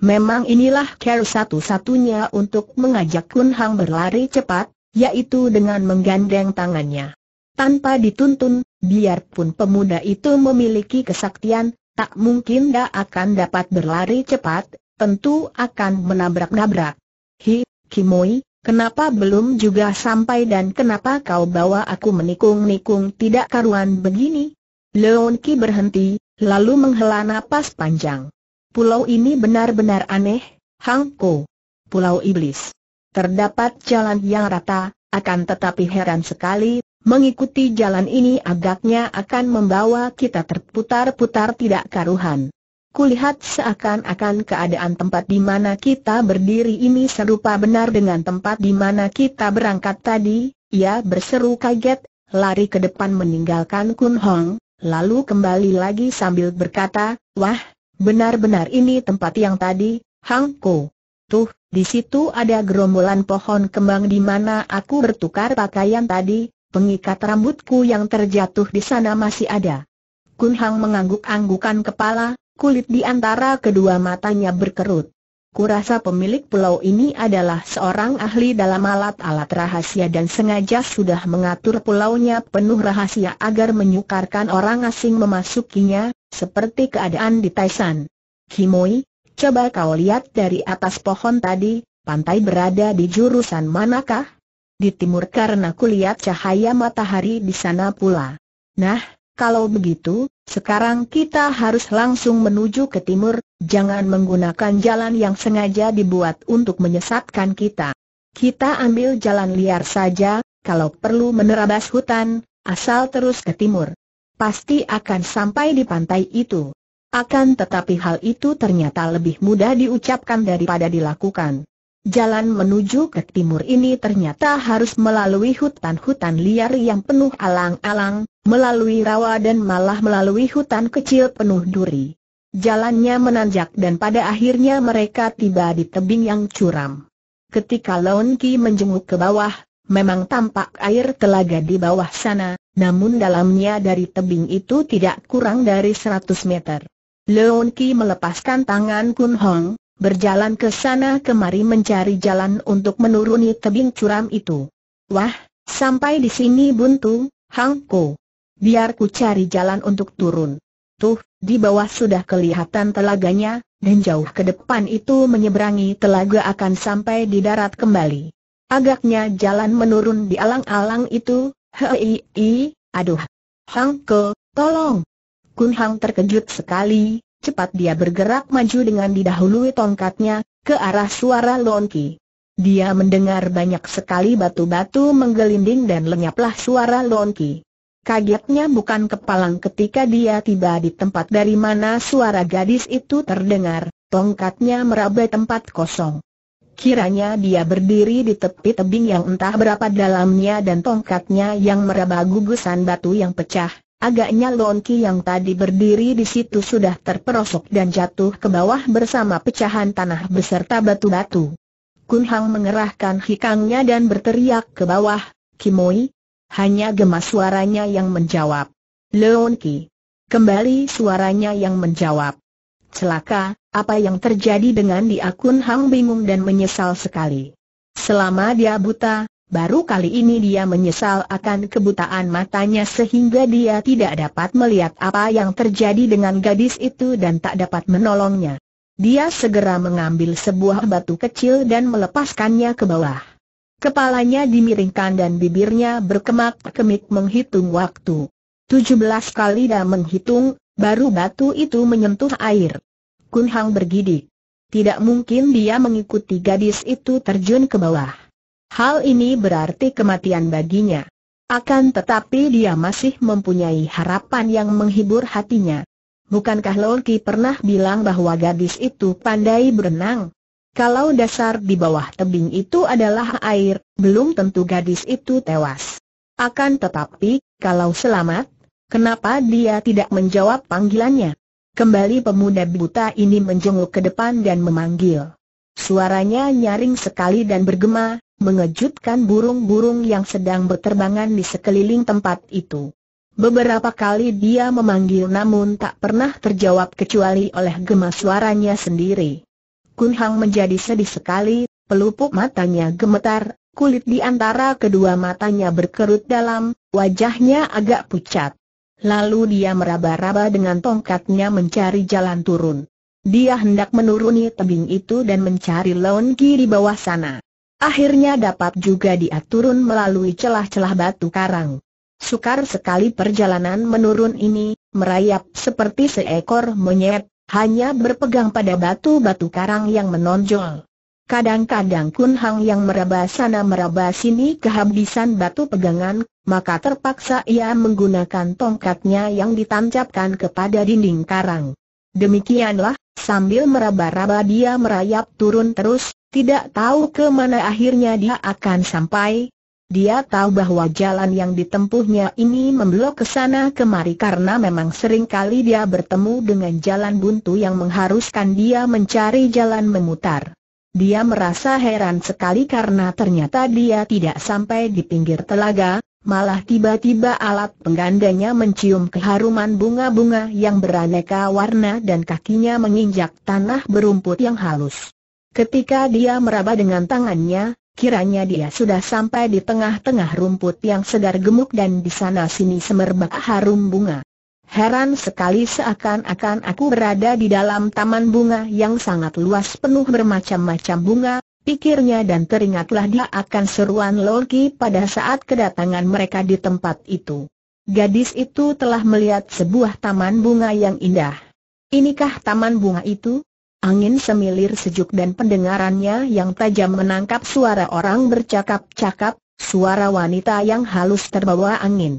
Memang inilah care satu-satunya untuk mengajak Kun Hang berlari cepat, yaitu dengan menggandeng tangannya. Tanpa dituntun, biarpun pemuda itu memiliki kesaktian, tak mungkin dia akan dapat berlari cepat, tentu akan menabrak-nabrak. Hi, Kimoi, kenapa belum juga sampai dan kenapa kau bawa aku menikung-nikung tidak karuan begini? Leon Ki berhenti, lalu menghela napas panjang. Pulau ini benar-benar aneh, Ko. Pulau Iblis. Terdapat jalan yang rata, akan tetapi heran sekali, Mengikuti jalan ini agaknya akan membawa kita terputar-putar tidak karuhan. Kulihat seakan-akan keadaan tempat di mana kita berdiri ini serupa benar dengan tempat di mana kita berangkat tadi, ia berseru kaget, lari ke depan meninggalkan Kun Hong, lalu kembali lagi sambil berkata, Wah, benar-benar ini tempat yang tadi, Hang Ko. Tuh, di situ ada gerombolan pohon kembang di mana aku bertukar pakaian tadi, pengikat rambutku yang terjatuh di sana masih ada. Kun Hang mengangguk-anggukan kepala, kulit di antara kedua matanya berkerut. Kurasa pemilik pulau ini adalah seorang ahli dalam alat-alat rahasia dan sengaja sudah mengatur pulaunya penuh rahasia agar menyukarkan orang asing memasukinya, seperti keadaan di Taisan. Kimoi, coba kau lihat dari atas pohon tadi, pantai berada di jurusan manakah? di timur karena kulihat cahaya matahari di sana pula. Nah, kalau begitu, sekarang kita harus langsung menuju ke timur, jangan menggunakan jalan yang sengaja dibuat untuk menyesatkan kita. Kita ambil jalan liar saja, kalau perlu menerabas hutan, asal terus ke timur. Pasti akan sampai di pantai itu. Akan tetapi hal itu ternyata lebih mudah diucapkan daripada dilakukan. Jalan menuju ke timur ini ternyata harus melalui hutan-hutan liar yang penuh alang-alang, melalui rawa dan malah melalui hutan kecil penuh duri. Jalannya menanjak dan pada akhirnya mereka tiba di tebing yang curam. Ketika Lon Ki menjenguk ke bawah, memang tampak air telaga di bawah sana, namun dalamnya dari tebing itu tidak kurang dari 100 meter. Leon Ki melepaskan tangan Kun Hong, berjalan ke sana kemari mencari jalan untuk menuruni tebing curam itu. Wah, sampai di sini buntu, Hangko. Biar ku cari jalan untuk turun. Tuh, di bawah sudah kelihatan telaganya, dan jauh ke depan itu menyeberangi telaga akan sampai di darat kembali. Agaknya jalan menurun di alang-alang itu, hei, aduh. Hangko, tolong. Kun Hang terkejut sekali, Cepat dia bergerak maju dengan didahului tongkatnya, ke arah suara Lonki. Dia mendengar banyak sekali batu-batu menggelinding dan lenyaplah suara Lonki. Kagetnya bukan kepalang ketika dia tiba di tempat dari mana suara gadis itu terdengar, tongkatnya meraba tempat kosong. Kiranya dia berdiri di tepi tebing yang entah berapa dalamnya dan tongkatnya yang meraba gugusan batu yang pecah, Agaknya Lonki yang tadi berdiri di situ sudah terperosok dan jatuh ke bawah bersama pecahan tanah beserta batu-batu. Kun mengerahkan hikangnya dan berteriak ke bawah, Kimoi. Hanya gemas suaranya yang menjawab. Leonki. Kembali suaranya yang menjawab. Celaka, apa yang terjadi dengan dia Kun Hang bingung dan menyesal sekali. Selama dia buta, Baru kali ini dia menyesal akan kebutaan matanya sehingga dia tidak dapat melihat apa yang terjadi dengan gadis itu dan tak dapat menolongnya. Dia segera mengambil sebuah batu kecil dan melepaskannya ke bawah. Kepalanya dimiringkan dan bibirnya berkemak-kemik menghitung waktu. 17 kali dia menghitung, baru batu itu menyentuh air. Kunhang bergidik. Tidak mungkin dia mengikuti gadis itu terjun ke bawah. Hal ini berarti kematian baginya. Akan tetapi dia masih mempunyai harapan yang menghibur hatinya. Bukankah Loki pernah bilang bahwa gadis itu pandai berenang? Kalau dasar di bawah tebing itu adalah air, belum tentu gadis itu tewas. Akan tetapi, kalau selamat, kenapa dia tidak menjawab panggilannya? Kembali pemuda buta ini menjenguk ke depan dan memanggil. Suaranya nyaring sekali dan bergema, mengejutkan burung-burung yang sedang berterbangan di sekeliling tempat itu. Beberapa kali dia memanggil namun tak pernah terjawab kecuali oleh gemas suaranya sendiri. Kun Hang menjadi sedih sekali, pelupuk matanya gemetar, kulit di antara kedua matanya berkerut dalam, wajahnya agak pucat. Lalu dia meraba-raba dengan tongkatnya mencari jalan turun. Dia hendak menuruni tebing itu dan mencari Lon kiri bawah sana. Akhirnya dapat juga dia melalui celah-celah batu karang. Sukar sekali perjalanan menurun ini, merayap seperti seekor monyet, hanya berpegang pada batu-batu karang yang menonjol. Kadang-kadang Kun Hang yang meraba sana meraba sini kehabisan batu pegangan, maka terpaksa ia menggunakan tongkatnya yang ditancapkan kepada dinding karang. Demikianlah, sambil meraba-raba dia merayap turun terus, tidak tahu ke mana akhirnya dia akan sampai. Dia tahu bahwa jalan yang ditempuhnya ini membelok ke sana kemari karena memang sering kali dia bertemu dengan jalan buntu yang mengharuskan dia mencari jalan memutar. Dia merasa heran sekali karena ternyata dia tidak sampai di pinggir telaga, malah tiba-tiba alat penggandanya mencium keharuman bunga-bunga yang beraneka warna dan kakinya menginjak tanah berumput yang halus. Ketika dia meraba dengan tangannya, kiranya dia sudah sampai di tengah-tengah rumput yang segar gemuk dan di sana sini semerbak harum bunga. Heran sekali seakan-akan aku berada di dalam taman bunga yang sangat luas penuh bermacam-macam bunga, pikirnya dan teringatlah dia akan seruan Loki pada saat kedatangan mereka di tempat itu. Gadis itu telah melihat sebuah taman bunga yang indah. Inikah taman bunga itu? Angin semilir sejuk dan pendengarannya yang tajam menangkap suara orang bercakap-cakap, suara wanita yang halus terbawa angin.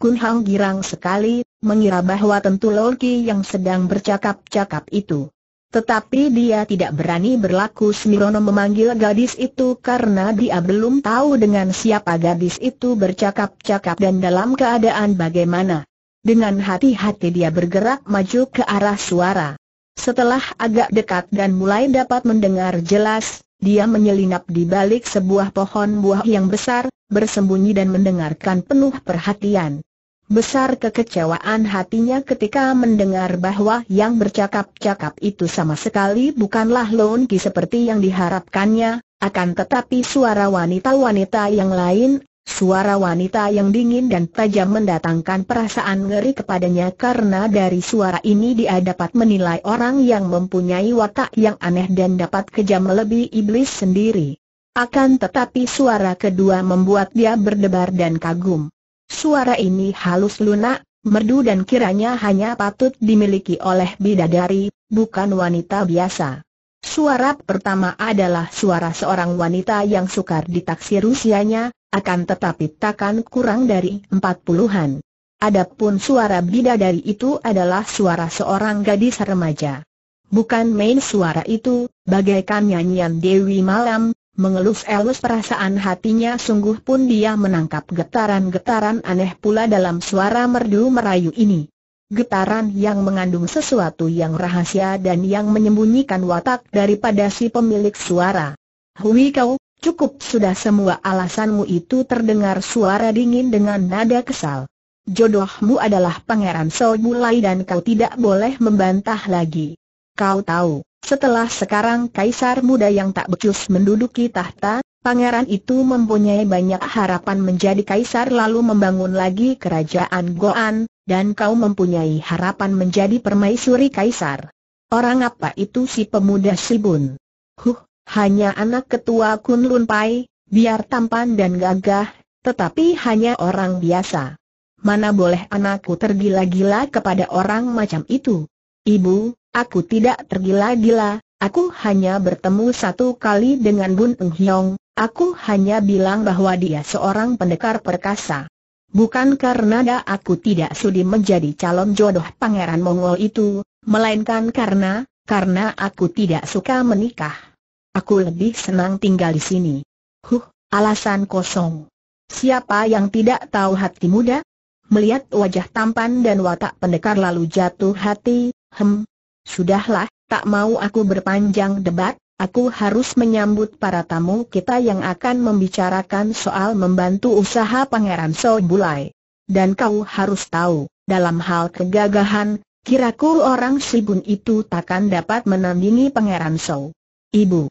Kun Hang girang sekali, mengira bahwa tentu Loki yang sedang bercakap-cakap itu. Tetapi dia tidak berani berlaku semirono memanggil gadis itu karena dia belum tahu dengan siapa gadis itu bercakap-cakap dan dalam keadaan bagaimana. Dengan hati-hati dia bergerak maju ke arah suara. Setelah agak dekat dan mulai dapat mendengar jelas, dia menyelinap di balik sebuah pohon buah yang besar, bersembunyi dan mendengarkan penuh perhatian. Besar kekecewaan hatinya ketika mendengar bahwa yang bercakap-cakap itu sama sekali bukanlah Lonki seperti yang diharapkannya, akan tetapi suara wanita-wanita yang lain, Suara wanita yang dingin dan tajam mendatangkan perasaan ngeri kepadanya karena dari suara ini dia dapat menilai orang yang mempunyai watak yang aneh dan dapat kejam lebih iblis sendiri. Akan tetapi suara kedua membuat dia berdebar dan kagum. Suara ini halus lunak, merdu dan kiranya hanya patut dimiliki oleh bidadari, bukan wanita biasa. Suara pertama adalah suara seorang wanita yang sukar ditaksir usianya, akan tetapi takkan kurang dari empat puluhan. Adapun suara bidadari itu adalah suara seorang gadis remaja. Bukan main suara itu, bagaikan nyanyian Dewi Malam, mengelus-elus perasaan hatinya sungguh pun dia menangkap getaran-getaran aneh pula dalam suara merdu merayu ini. Getaran yang mengandung sesuatu yang rahasia dan yang menyembunyikan watak daripada si pemilik suara. Hui kau, cukup sudah semua alasanmu itu terdengar suara dingin dengan nada kesal. Jodohmu adalah pangeran Sobulai dan kau tidak boleh membantah lagi. Kau tahu, setelah sekarang kaisar muda yang tak becus menduduki tahta, pangeran itu mempunyai banyak harapan menjadi kaisar lalu membangun lagi kerajaan Goan, dan kau mempunyai harapan menjadi permaisuri kaisar. Orang apa itu si pemuda Sibun? Huh, hanya anak ketua Kunlun Pai, biar tampan dan gagah, tetapi hanya orang biasa. Mana boleh anakku tergila-gila kepada orang macam itu? Ibu, aku tidak tergila-gila, aku hanya bertemu satu kali dengan Bun Eng Hiong, aku hanya bilang bahwa dia seorang pendekar perkasa. Bukan karena aku tidak sudi menjadi calon jodoh pangeran Mongol itu, melainkan karena, karena aku tidak suka menikah. Aku lebih senang tinggal di sini. Huh, alasan kosong. Siapa yang tidak tahu hati muda? Melihat wajah tampan dan watak pendekar lalu jatuh hati, hem. Sudahlah, tak mau aku berpanjang debat, aku harus menyambut para tamu kita yang akan membicarakan soal membantu usaha Pangeran Bulai. Dan kau harus tahu, dalam hal kegagahan, kiraku orang Sibun itu takkan dapat menandingi Pangeran So. Ibu,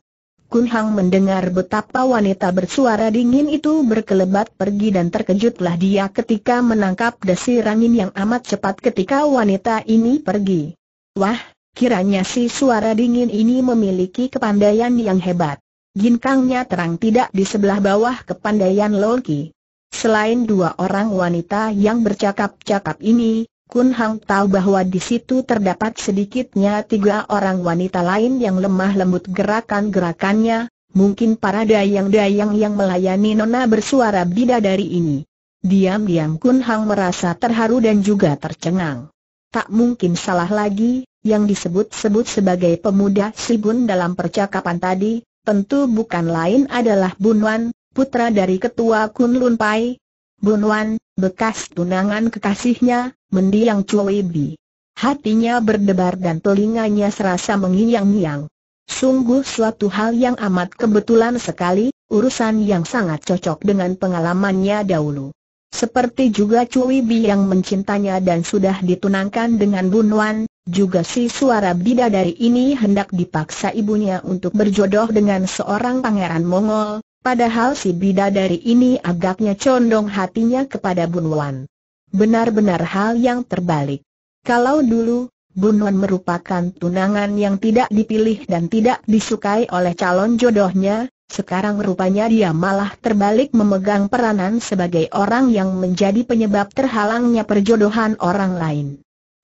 Kun Hang mendengar betapa wanita bersuara dingin itu berkelebat pergi dan terkejutlah dia ketika menangkap desir angin yang amat cepat ketika wanita ini pergi. Wah, kiranya si suara dingin ini memiliki kepandaian yang hebat. Ginkangnya terang tidak di sebelah bawah kepandaian Loki. Selain dua orang wanita yang bercakap-cakap ini, Kun Hang tahu bahwa di situ terdapat sedikitnya tiga orang wanita lain yang lemah lembut gerakan-gerakannya, mungkin para dayang-dayang yang melayani nona bersuara bidadari ini. Diam-diam Kun Hang merasa terharu dan juga tercengang. Tak mungkin salah lagi, yang disebut-sebut sebagai pemuda Bun dalam percakapan tadi, tentu bukan lain adalah Bun Wan, putra dari ketua Kun Lun Pai. Wan, bekas tunangan kekasihnya, mendiang Cui Bi. Hatinya berdebar dan telinganya serasa mengiang-ngiang. Sungguh suatu hal yang amat kebetulan sekali, urusan yang sangat cocok dengan pengalamannya dahulu. Seperti juga Cui Bi yang mencintanya dan sudah ditunangkan dengan Bunwan, juga si suara bidadari ini hendak dipaksa ibunya untuk berjodoh dengan seorang pangeran Mongol, Padahal si bidadari ini agaknya condong hatinya kepada Bunwan. Benar-benar hal yang terbalik. Kalau dulu, Bunwan merupakan tunangan yang tidak dipilih dan tidak disukai oleh calon jodohnya, sekarang rupanya dia malah terbalik memegang peranan sebagai orang yang menjadi penyebab terhalangnya perjodohan orang lain.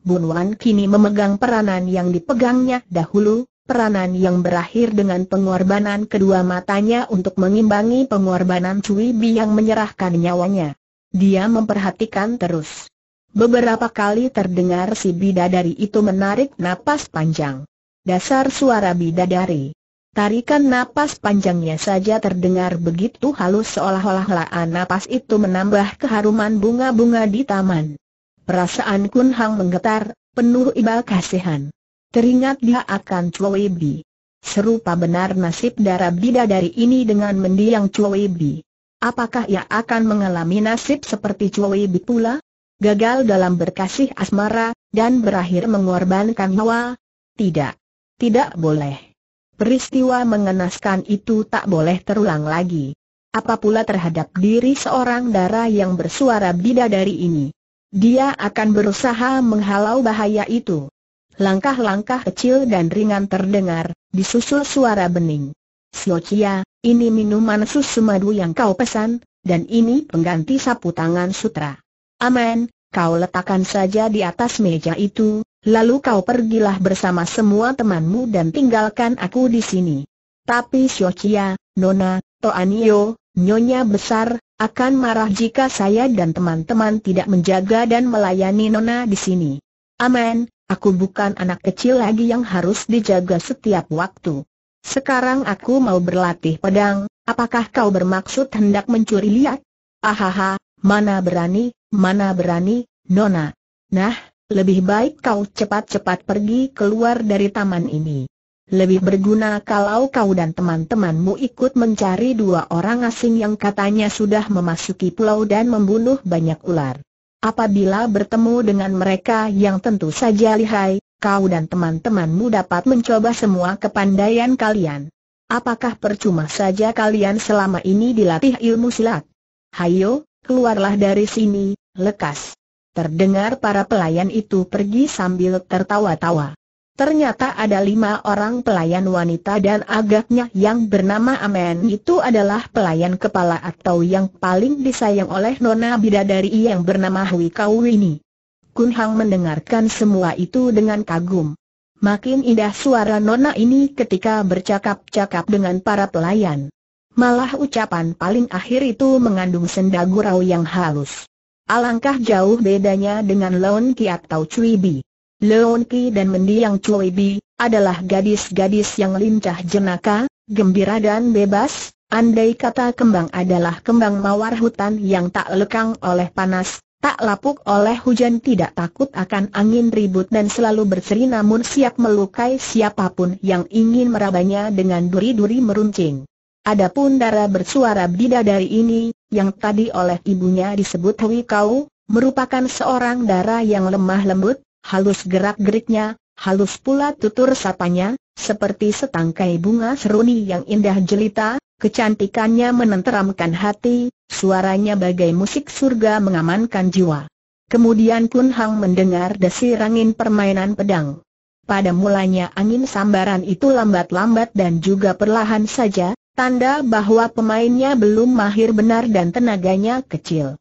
Bunwan kini memegang peranan yang dipegangnya dahulu, peranan yang berakhir dengan pengorbanan kedua matanya untuk mengimbangi pengorbanan Cui Bi yang menyerahkan nyawanya. Dia memperhatikan terus. Beberapa kali terdengar si bidadari itu menarik napas panjang. Dasar suara bidadari. Tarikan napas panjangnya saja terdengar begitu halus seolah-olah laan napas itu menambah keharuman bunga-bunga di taman. Perasaan Kun Hang menggetar, penuh ibal kasihan. Teringat dia akan Chloe Bi. Serupa benar nasib darah bidadari ini dengan mendiang Chloe Bi. Apakah ia akan mengalami nasib seperti Chloe Bi pula? Gagal dalam berkasih asmara, dan berakhir mengorbankan nyawa? Tidak. Tidak boleh. Peristiwa mengenaskan itu tak boleh terulang lagi. Apa pula terhadap diri seorang darah yang bersuara bidadari ini? Dia akan berusaha menghalau bahaya itu. Langkah-langkah kecil dan ringan terdengar, disusul suara bening. Siocia, ini minuman susu madu yang kau pesan, dan ini pengganti sapu tangan sutra. Amin. kau letakkan saja di atas meja itu, lalu kau pergilah bersama semua temanmu dan tinggalkan aku di sini. Tapi Siocia, Nona, Toanio, Nyonya besar, akan marah jika saya dan teman-teman tidak menjaga dan melayani Nona di sini. Amin. Aku bukan anak kecil lagi yang harus dijaga setiap waktu. Sekarang aku mau berlatih pedang, apakah kau bermaksud hendak mencuri lihat? Ahaha, mana berani, mana berani, Nona. Nah, lebih baik kau cepat-cepat pergi keluar dari taman ini. Lebih berguna kalau kau dan teman-temanmu ikut mencari dua orang asing yang katanya sudah memasuki pulau dan membunuh banyak ular. Apabila bertemu dengan mereka yang tentu saja lihai, kau dan teman-temanmu dapat mencoba semua kepandaian kalian. Apakah percuma saja kalian selama ini dilatih ilmu silat? Hayo, keluarlah dari sini, lekas. Terdengar para pelayan itu pergi sambil tertawa-tawa. Ternyata ada lima orang pelayan wanita dan agaknya yang bernama Amen itu adalah pelayan kepala atau yang paling disayang oleh Nona Bidadari yang bernama Hui Kau ini. Kun Hang mendengarkan semua itu dengan kagum. Makin indah suara Nona ini ketika bercakap-cakap dengan para pelayan. Malah ucapan paling akhir itu mengandung senda gurau yang halus. Alangkah jauh bedanya dengan Lon Ki atau Cui Bi. Leon Ki dan mendiang Chui Bi, adalah gadis-gadis yang lincah jenaka, gembira dan bebas, andai kata kembang adalah kembang mawar hutan yang tak lekang oleh panas, tak lapuk oleh hujan tidak takut akan angin ribut dan selalu berseri namun siap melukai siapapun yang ingin merabanya dengan duri-duri meruncing. Adapun darah bersuara bidadari ini, yang tadi oleh ibunya disebut Hui Kau, merupakan seorang darah yang lemah lembut, halus gerak-geriknya, halus pula tutur sapanya, seperti setangkai bunga seruni yang indah jelita, kecantikannya menenteramkan hati, suaranya bagai musik surga mengamankan jiwa. Kemudian Kun Hang mendengar desir angin permainan pedang. Pada mulanya angin sambaran itu lambat-lambat dan juga perlahan saja, tanda bahwa pemainnya belum mahir benar dan tenaganya kecil.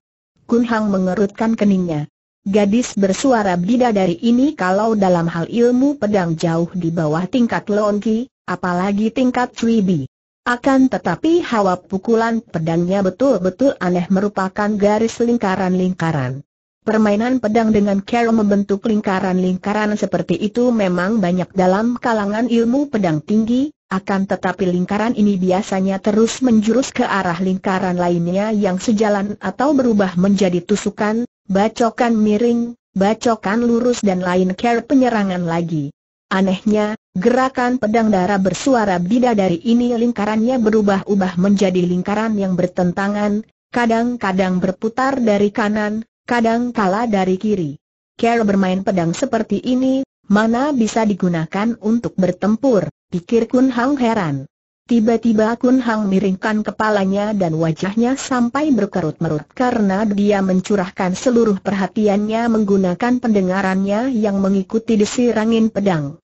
Kun Hang mengerutkan keningnya. Gadis bersuara bidadari ini kalau dalam hal ilmu pedang jauh di bawah tingkat Longki, apalagi tingkat Cui Bi. Akan tetapi hawa pukulan pedangnya betul-betul aneh merupakan garis lingkaran-lingkaran. Permainan pedang dengan cara membentuk lingkaran-lingkaran seperti itu memang banyak dalam kalangan ilmu pedang tinggi, akan tetapi lingkaran ini biasanya terus menjurus ke arah lingkaran lainnya yang sejalan atau berubah menjadi tusukan, bacokan miring, bacokan lurus dan lain care penyerangan lagi. Anehnya, gerakan pedang darah bersuara bidadari ini lingkarannya berubah-ubah menjadi lingkaran yang bertentangan, kadang-kadang berputar dari kanan, kadang kala dari kiri. Care bermain pedang seperti ini, mana bisa digunakan untuk bertempur, pikir Kun Hang heran. Tiba-tiba Kun Hang miringkan kepalanya dan wajahnya sampai berkerut-merut karena dia mencurahkan seluruh perhatiannya menggunakan pendengarannya yang mengikuti desir angin pedang.